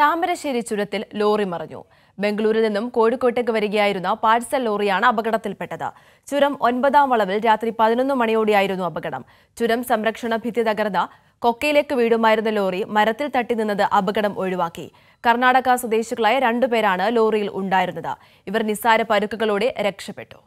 താമരശ്ശേരി ചുരത്തിൽ ലോറി മറിഞ്ഞു ബംഗളൂരിൽ നിന്നും കോഴിക്കോട്ടേക്ക് വരികയായിരുന്ന പാഴ്സൽ ലോറിയാണ് അപകടത്തിൽപ്പെട്ടത് ചുരം ഒൻപതാം വളവിൽ രാത്രി പതിനൊന്ന് മണിയോടെയായിരുന്നു അപകടം ചുരം സംരക്ഷണ ഭിത്തി തകർന്ന കൊക്കയിലേക്ക് വീടുമായിരുന്ന ലോറി മരത്തിൽ തട്ടി നിന്നത് അപകടം ഒഴിവാക്കി കർണാടക സ്വദേശികളായ രണ്ടുപേരാണ് ലോറിയിൽ ഉണ്ടായിരുന്നത് ഇവർ നിസ്സാര പരുക്കുകളോടെ രക്ഷപ്പെട്ടു